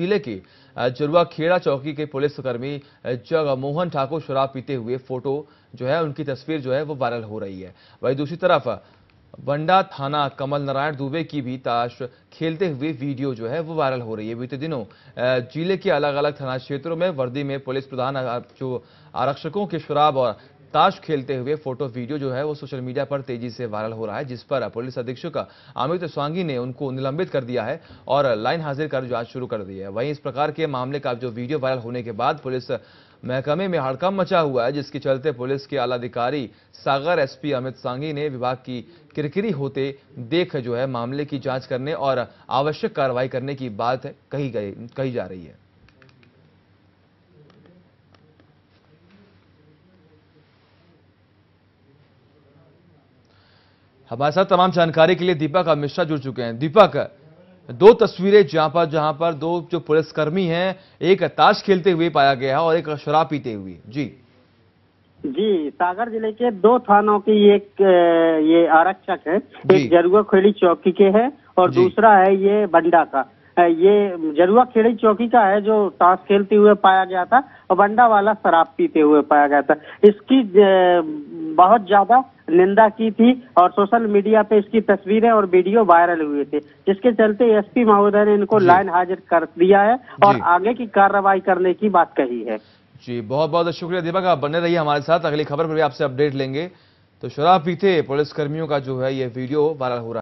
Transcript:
जिले के जरुआ खेड़ा चौकी के पुलिसकर्मी जगमोहन ठाकुर शराब पीते हुए फोटो जो है उनकी तस्वीर जो है वो वायरल हो रही है वहीं दूसरी तरफ बंडा थाना कमल नारायण दुबे की भी ताश खेलते हुए वीडियो जो है वो वायरल हो रही है बीते दिनों जिले के अलग अलग थाना क्षेत्रों में वर्दी में पुलिस प्रधान जो आरक्षकों के शराब और ताश खेलते हुए फोटो वीडियो जो है वो सोशल मीडिया पर तेजी से वायरल हो रहा है जिस पर पुलिस अधीक्षक अमित स्वांगी ने उनको निलंबित कर दिया है और लाइन हाजिर कर जांच शुरू कर दी है वहीं इस प्रकार के मामले का जो वीडियो वायरल होने के बाद पुलिस महकमे में हड़कम मचा हुआ है जिसके चलते पुलिस के आलाधिकारी सागर एसपी अमित सांगी ने विभाग की किरकिरी होते देख जो है मामले की जांच करने और आवश्यक कार्रवाई करने की बात कही गई कही जा रही है हमारे साथ तमाम जानकारी के लिए दीपक अमिश्रा मिश्रा जुड़ चुके हैं दीपक दो तस्वीरें जहां पर जहां पर दो जो पुलिसकर्मी हैं एक ताश खेलते हुए पाया गया है और एक शराब पीते हुए जी जी सागर जिले के दो थानों की एक ये आरक्षक है एक जरुआ खोली चौकी के है और दूसरा है ये बंडा का ये जरुआ खेड़ी चौकी का है जो ताश खेलते हुए पाया गया था और बंडा वाला शराब पीते हुए पाया गया था इसकी बहुत ज्यादा निंदा की थी और सोशल मीडिया पे इसकी तस्वीरें और वीडियो वायरल हुए थे जिसके चलते एसपी महोदय ने इनको लाइन हाजिर कर दिया है और आगे की कार्रवाई करने की बात कही है जी बहुत बहुत शुक्रिया दीपक आप बने रहिए हमारे साथ अगली खबर पर भी आपसे अपडेट लेंगे तो शराब पीते पुलिसकर्मियों का जो है ये वीडियो वायरल हो रहा है